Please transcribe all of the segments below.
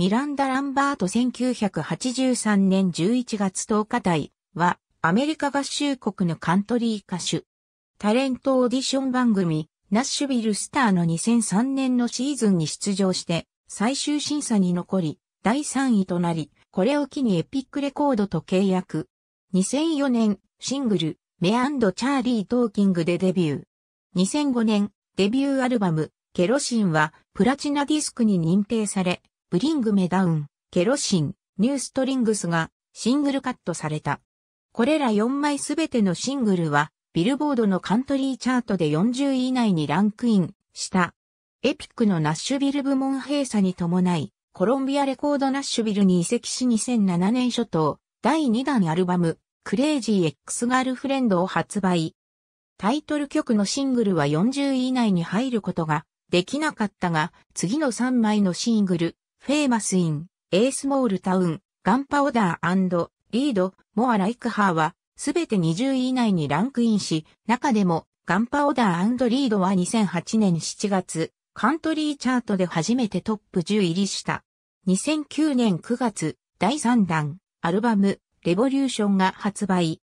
ミランダ・ランバート1983年11月10日台は、アメリカ合衆国のカントリー歌手。タレントオーディション番組、ナッシュビル・スターの2003年のシーズンに出場して、最終審査に残り、第3位となり、これを機にエピックレコードと契約。2004年、シングル、メアンド・チャーリー・トーキングでデビュー。2005年、デビューアルバム、ケロシンは、プラチナディスクに認定され、ブリングメダウン、ケロシン、ニューストリングスがシングルカットされた。これら4枚すべてのシングルは、ビルボードのカントリーチャートで40位以内にランクインした。エピックのナッシュビル部門閉鎖に伴い、コロンビアレコードナッシュビルに移籍し2007年初頭、第2弾アルバム、クレイジー X ガールフレンドを発売。タイトル曲のシングルは40位以内に入ることができなかったが、次の3枚のシングル、フェイマスイン、エースモールタウン、ガンパオダーリード、モアライクハーは、すべて20位以内にランクインし、中でも、ガンパオダーリードは2008年7月、カントリーチャートで初めてトップ10入りした。2009年9月、第3弾、アルバム、レボリューションが発売。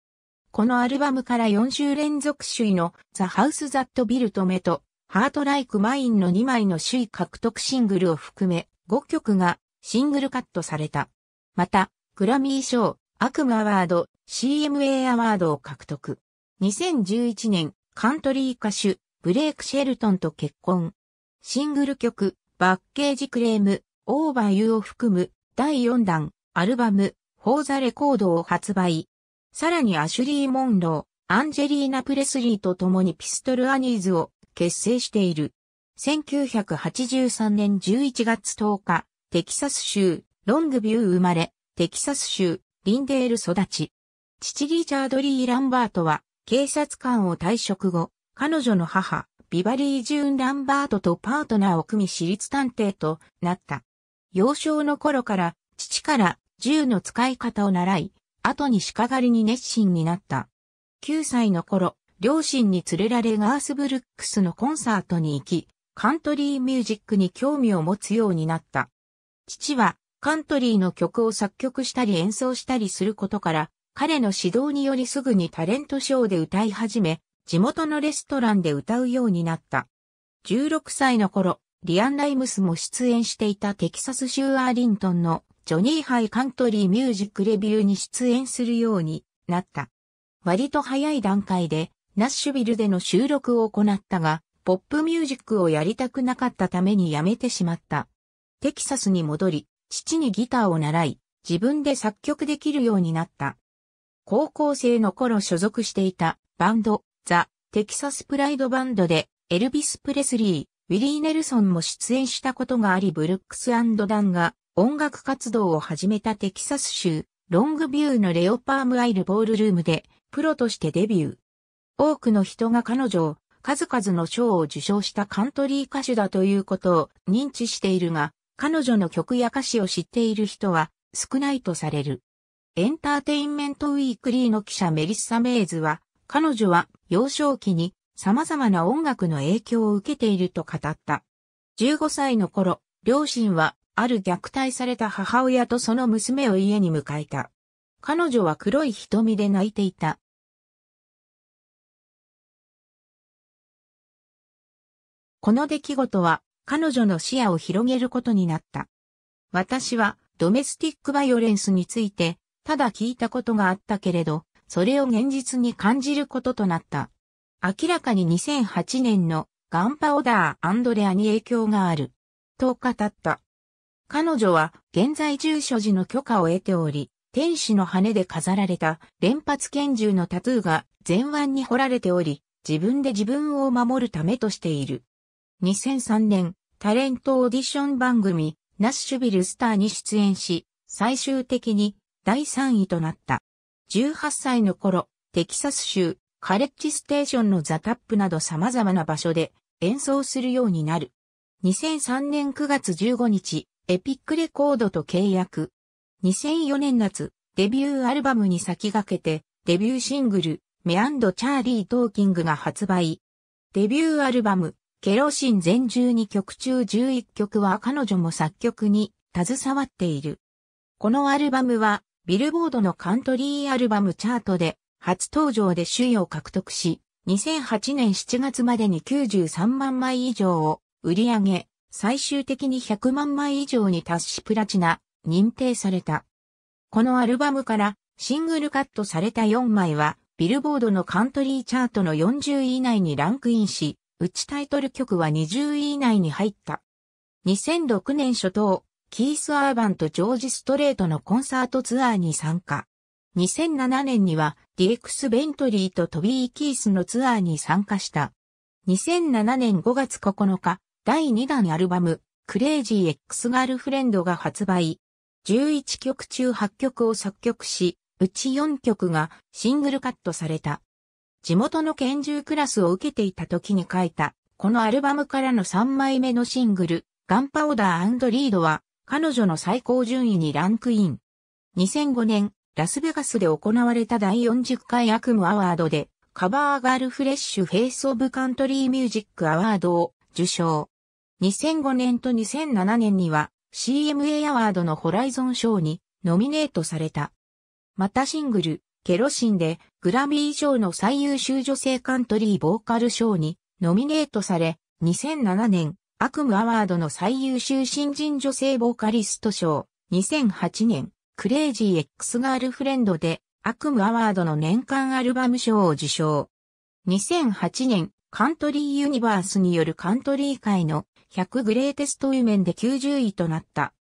このアルバムから4週連続首位のザ・ハウス・ザット・ビルト・メとハート・ライク・マインの2枚の首位獲得シングルを含め、5曲がシングルカットされた。また、グラミー賞、悪夢アワード、CMA アワードを獲得。2011年、カントリー歌手、ブレイク・シェルトンと結婚。シングル曲、バッケージクレーム、オーバーユーを含む第4弾、アルバム、フォーザレコードを発売。さらにアシュリー・モンロー、アンジェリーナ・プレスリーと共にピストル・アニーズを結成している。1983年11月10日、テキサス州、ロングビュー生まれ、テキサス州、リンデール育ち。父リーチャード・リー・ランバートは、警察官を退職後、彼女の母、ビバリー・ジューン・ランバートとパートナーを組み私立探偵となった。幼少の頃から、父から銃の使い方を習い、後に鹿狩りに熱心になった。9歳の頃、両親に連れられガースブルックスのコンサートに行き、カントリーミュージックに興味を持つようになった。父はカントリーの曲を作曲したり演奏したりすることから、彼の指導によりすぐにタレントショーで歌い始め、地元のレストランで歌うようになった。16歳の頃、リアン・ライムスも出演していたテキサス州アーリントンのジョニーハイカントリーミュージックレビューに出演するようになった。割と早い段階でナッシュビルでの収録を行ったが、ポップミュージックをやりたくなかったために辞めてしまった。テキサスに戻り、父にギターを習い、自分で作曲できるようになった。高校生の頃所属していたバンド、ザ・テキサスプライドバンドで、エルビス・プレスリー、ウィリー・ネルソンも出演したことがあり、ブルックス・ダンが音楽活動を始めたテキサス州、ロングビューのレオパーム・アイル・ボールルームで、プロとしてデビュー。多くの人が彼女を数々の賞を受賞したカントリー歌手だということを認知しているが、彼女の曲や歌詞を知っている人は少ないとされる。エンターテインメントウィークリーの記者メリッサ・メイズは、彼女は幼少期に様々な音楽の影響を受けていると語った。15歳の頃、両親はある虐待された母親とその娘を家に迎えた。彼女は黒い瞳で泣いていた。この出来事は彼女の視野を広げることになった。私はドメスティックバイオレンスについて、ただ聞いたことがあったけれど、それを現実に感じることとなった。明らかに2008年のガンパオダー・アンドレアに影響がある。と語った。彼女は現在住所時の許可を得ており、天使の羽で飾られた連発拳銃のタトゥーが前腕に彫られており、自分で自分を守るためとしている。2003年、タレントオーディション番組、ナッシュビルスターに出演し、最終的に第3位となった。18歳の頃、テキサス州、カレッジステーションのザタップなど様々な場所で演奏するようになる。2003年9月15日、エピックレコードと契約。2004年夏、デビューアルバムに先駆けて、デビューシングル、メアンド・チャーリー・トーキングが発売。デビューアルバム、ケロシン全12曲中11曲は彼女も作曲に携わっている。このアルバムはビルボードのカントリーアルバムチャートで初登場で首位を獲得し、2008年7月までに93万枚以上を売り上げ、最終的に100万枚以上に達しプラチナ認定された。このアルバムからシングルカットされた4枚はビルボードのカントリーチャートの40位以内にランクインし、うちタイトル曲は20位以内に入った。2006年初頭、キース・アーバンとジョージ・ストレートのコンサートツアーに参加。2007年にはディクス・ベントリーとトビー・キースのツアーに参加した。2007年5月9日、第2弾アルバム、クレイジー X ガールフレンドが発売。11曲中8曲を作曲し、うち4曲がシングルカットされた。地元の拳銃クラスを受けていた時に書いた、このアルバムからの3枚目のシングル、ガンパオダーリードは、彼女の最高順位にランクイン。2005年、ラスベガスで行われた第40回悪夢アワードで、カバーガールフレッシュフェイスオブカントリーミュージックアワードを受賞。2005年と2007年には CMA アワードのホライゾン賞にノミネートされた。またシングル、ケロシンでグラミー賞の最優秀女性カントリーボーカル賞にノミネートされ、2007年悪夢アワードの最優秀新人女性ボーカリスト賞、2008年クレイジー X ガールフレンドで悪夢アワードの年間アルバム賞を受賞。2008年カントリーユニバースによるカントリー界の100グレーテストウメンで90位となった。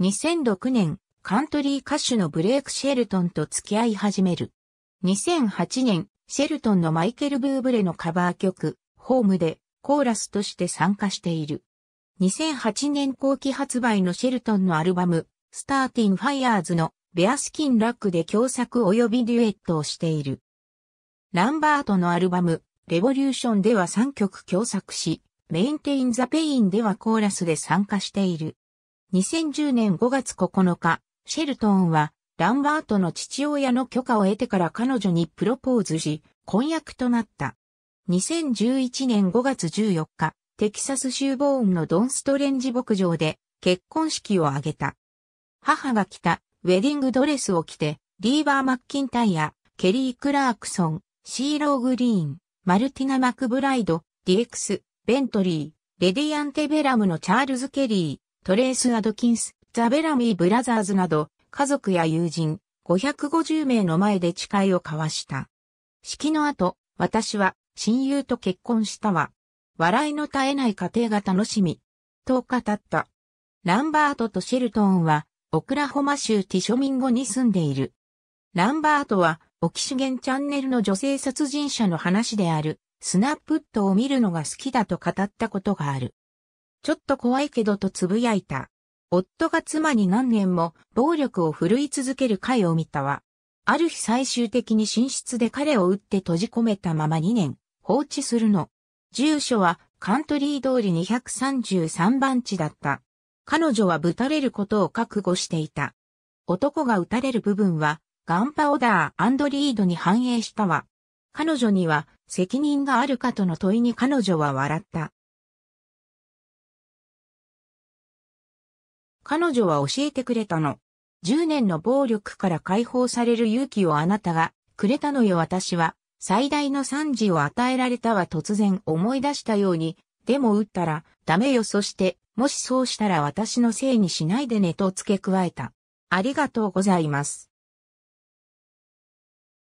2006年カントリー歌手のブレイク・シェルトンと付き合い始める。2008年、シェルトンのマイケル・ブーブレのカバー曲、ホームでコーラスとして参加している。2008年後期発売のシェルトンのアルバム、スターティン・ファイヤーズのベアスキン・ラックで共作及びデュエットをしている。ランバートのアルバム、レボリューションでは3曲共作し、メインテイン・ザ・ペインではコーラスで参加している。2010年5月9日、シェルトンはランバートの父親の許可を得てから彼女にプロポーズし、婚約となった。2011年5月14日、テキサス州ボーンのドンストレンジ牧場で結婚式を挙げた。母が着たウェディングドレスを着て、リーバー・マッキンタイヤ、ケリー・クラークソン、シーロー・グリーン、マルティナ・マクブライド、ディエクス、ベントリー、レディアンテ・ベラムのチャールズ・ケリー、トレース・アドキンス、ザ・ベラミー・ブラザーズなど、家族や友人、550名の前で誓いを交わした。式の後、私は親友と結婚したわ。笑いの絶えない家庭が楽しみ。と語った。ランバートとシェルトンは、オクラホマ州ティショミンゴに住んでいる。ランバートは、オキシゲンチャンネルの女性殺人者の話である、スナップットを見るのが好きだと語ったことがある。ちょっと怖いけどと呟いた。夫が妻に何年も暴力を振るい続ける会を見たわ。ある日最終的に寝室で彼を撃って閉じ込めたまま2年、放置するの。住所はカントリー通り233番地だった。彼女はぶたれることを覚悟していた。男が撃たれる部分はガンパオダーリードに反映したわ。彼女には責任があるかとの問いに彼女は笑った。彼女は教えてくれたの。10年の暴力から解放される勇気をあなたがくれたのよ私は、最大の惨事を与えられたは突然思い出したように、でも撃ったらダメよそして、もしそうしたら私のせいにしないでねと付け加えた。ありがとうございます。